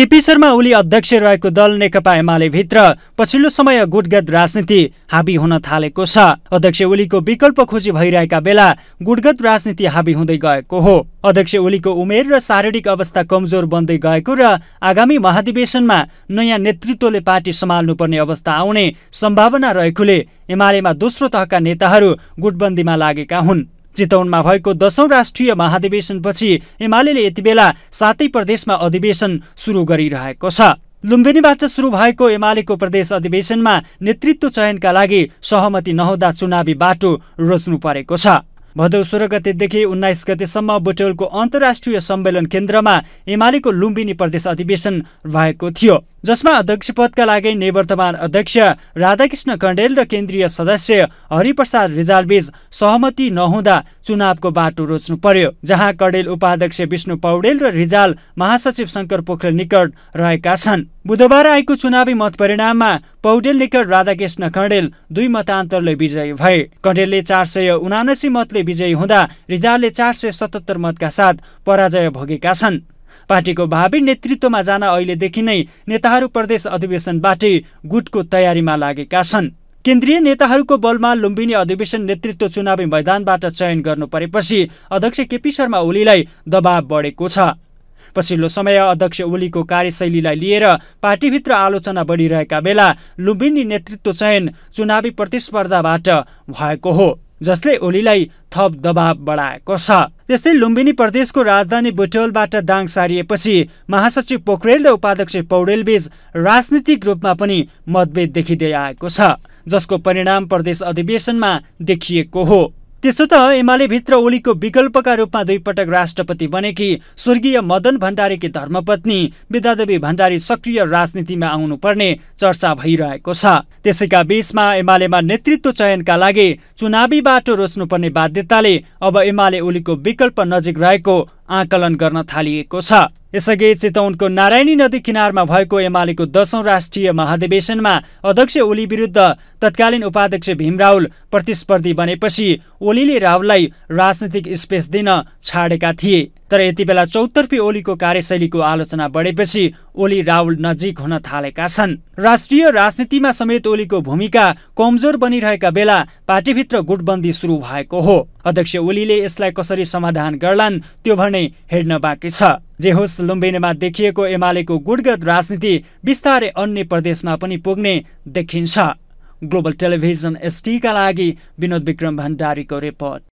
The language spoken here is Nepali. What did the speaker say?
केपी शर्मा ओली अध्यक्ष रहेको दल नेकपा एमाले भित्र पछिल्लो समय गुटगत राजनीति हाबी हुन थालेको छ अध्यक्ष ओलीको विकल्प खोजी भइरहेका बेला गुटगत राजनीति हाबी हुँदै गएको हो अध्यक्ष ओलीको उमेर र शारीरिक अवस्था कमजोर बन्दै गएको र आगामी महाधिवेशनमा नयाँ नेतृत्वले पार्टी सम्हाल्नुपर्ने अवस्था आउने सम्भावना रहेकोले एमालेमा दोस्रो तहका नेताहरू गुटबन्दीमा लागेका हुन् चितौनमा भएको दशौं राष्ट्रिय महाधिवेशनपछि एमाले यति बेला सातै प्रदेशमा अधिवेशन सुरु गरिरहेको छ लुम्बिनीबाट सुरु भएको एमालेको प्रदेश अधिवेशनमा नेतृत्व चयनका लागि सहमति नहुँदा चुनावी बाटो रोज्नु परेको छ भदौ सोह्र गतेदेखि उन्नाइस गतेसम्म बुटोलको अन्तर्राष्ट्रिय सम्मेलन केन्द्रमा एमालेको लुम्बिनी प्रदेश अधिवेशन भएको थियो जसमा अध्यक्ष पदका लागि निवर्तमान अध्यक्ष राधाकृष्ण कण्डेल र केन्द्रीय सदस्य हरिप्रसाद रिजालबीच सहमति नहुँदा चुनावको बाटो रोच्नु पर्यो जहाँ कण्डेल उपाध्यक्ष विष्णु पौडेल र रिजाल महासचिव शङ्कर पोखरेल निकट रहेका छन् बुधबार आएको चुनावी मतपरिणाममा पौडेल निकट राधाकृष्ण कण्डेल दुई मतान्तरले विजयी भए कण्डेलले चार सय उनासी मतले विजयी हुँदा रिजालले चार सय सतहत्तर मतका साथ पराजय भोगेका छन् पार्टीको भावी नेतृत्वमा जान अहिलेदेखि नै नेताहरू प्रदेश अधिवेशनबाटै गुटको तयारीमा लागेका छन् केन्द्रीय नेताहरूको बलमा लुम्बिनी अधिवेशन नेतृत्व चुनावी मैदानबाट चयन गर्नु परेपछि अध्यक्ष केपी शर्मा ओलीलाई दबाव बढेको छ पछिल्लो समय अध्यक्ष ओलीको कार्यशैलीलाई लिएर पार्टीभित्र आलोचना बढिरहेका बेला लुम्बिनी नेतृत्व चयन चुनावी प्रतिस्पर्धाबाट भएको हो जसले ओलीलाई थप दबाव बढाएको छ त्यस्तै लुम्बिनी प्रदेशको राजधानी बुटवलबाट दाङ सारिएपछि महासचिव पोखरेल र उपाध्यक्ष पौडेलबीच राजनीतिक रूपमा पनि मतभेद देखिँदै आएको छ जसको परिणाम प्रदेश अधिवेशनमा देखिएको हो त्यसो त भित्र ओलीको विकल्पका रूपमा दुईपटक राष्ट्रपति बनेकी स्वर्गीय मदन भण्डारीकी धर्मपत्नी विद्यादेवी भण्डारी सक्रिय राजनीतिमा आउनुपर्ने चर्चा भइरहेको छ त्यसैका बीचमा एमालेमा नेतृत्व चयनका लागि चुनावी बाटो रोज्नुपर्ने बाध्यताले अब एमाले ओलीको विकल्प नजिक रहेको आकलन गर्न थालिएको छ यसअघि चितौनको नारायणी नदी किनारमा भएको एमालेको दशौं राष्ट्रिय महाधिवेशनमा अध्यक्ष ओली विरुद्ध तत्कालीन उपाध्यक्ष भीमराउल प्रतिस्पर्धी बनेपछि ओलीले राहुललाई राजनीतिक स्पेस दिन छाडेका थिए तर यति बेला चौतर्फी ओलीको कार्यशैलीको आलोचना बढेपछि ओली राहुल नजिक हुन थालेका छन् राष्ट्रिय राजनीतिमा समेत ओलीको भूमिका कमजोर बनिरहेका बेला पार्टीभित्र गुटबन्दी सुरु भएको हो अध्यक्ष ओलीले यसलाई कसरी समाधान गर्लान् त्यो भने हेर्न बाँकी छ जे होस् लुम्बिनीमा देखिएको एमालेको गुटगत राजनीति बिस्तारै अन्य प्रदेशमा पनि पुग्ने देखिन्छ ग्लोबल टेलिभिजन एसटीका लागि विनोद विक्रम भण्डारीको रिपोर्ट